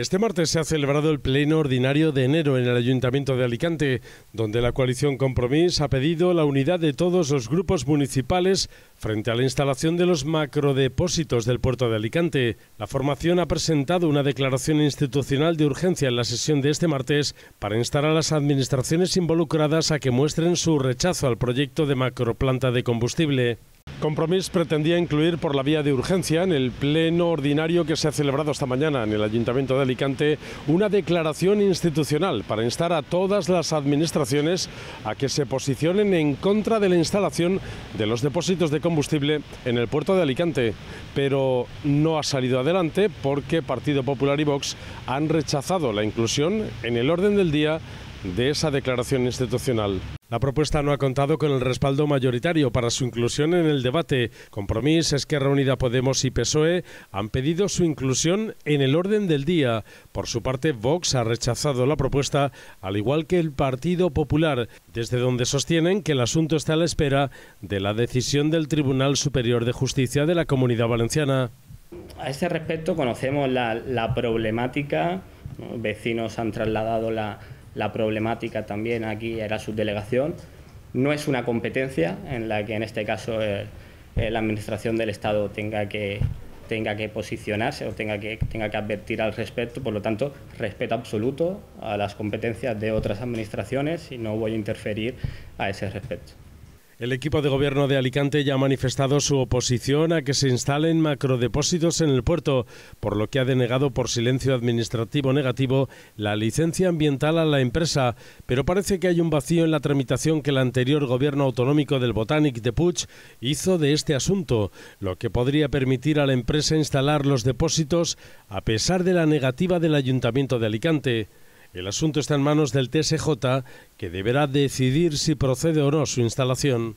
Este martes se ha celebrado el pleno ordinario de enero en el Ayuntamiento de Alicante, donde la coalición Compromís ha pedido la unidad de todos los grupos municipales frente a la instalación de los macrodepósitos del puerto de Alicante. La formación ha presentado una declaración institucional de urgencia en la sesión de este martes para instar a las administraciones involucradas a que muestren su rechazo al proyecto de macroplanta de combustible. Compromís pretendía incluir por la vía de urgencia en el pleno ordinario que se ha celebrado esta mañana en el Ayuntamiento de Alicante una declaración institucional para instar a todas las administraciones a que se posicionen en contra de la instalación de los depósitos de combustible en el puerto de Alicante, pero no ha salido adelante porque Partido Popular y Vox han rechazado la inclusión en el orden del día de esa declaración institucional. La propuesta no ha contado con el respaldo mayoritario para su inclusión en el debate. Compromís, Esquerra Unida Podemos y PSOE han pedido su inclusión en el orden del día. Por su parte, Vox ha rechazado la propuesta, al igual que el Partido Popular, desde donde sostienen que el asunto está a la espera de la decisión del Tribunal Superior de Justicia de la Comunidad Valenciana. A este respecto conocemos la, la problemática, vecinos han trasladado la la problemática también aquí era su delegación. No es una competencia en la que en este caso eh, eh, la Administración del Estado tenga que, tenga que posicionarse o tenga que, tenga que advertir al respecto. Por lo tanto, respeto absoluto a las competencias de otras administraciones y no voy a interferir a ese respecto. El equipo de gobierno de Alicante ya ha manifestado su oposición a que se instalen macrodepósitos en el puerto, por lo que ha denegado por silencio administrativo negativo la licencia ambiental a la empresa. Pero parece que hay un vacío en la tramitación que el anterior gobierno autonómico del Botanic de Puig hizo de este asunto, lo que podría permitir a la empresa instalar los depósitos a pesar de la negativa del Ayuntamiento de Alicante. El asunto está en manos del TSJ, que deberá decidir si procede o no su instalación.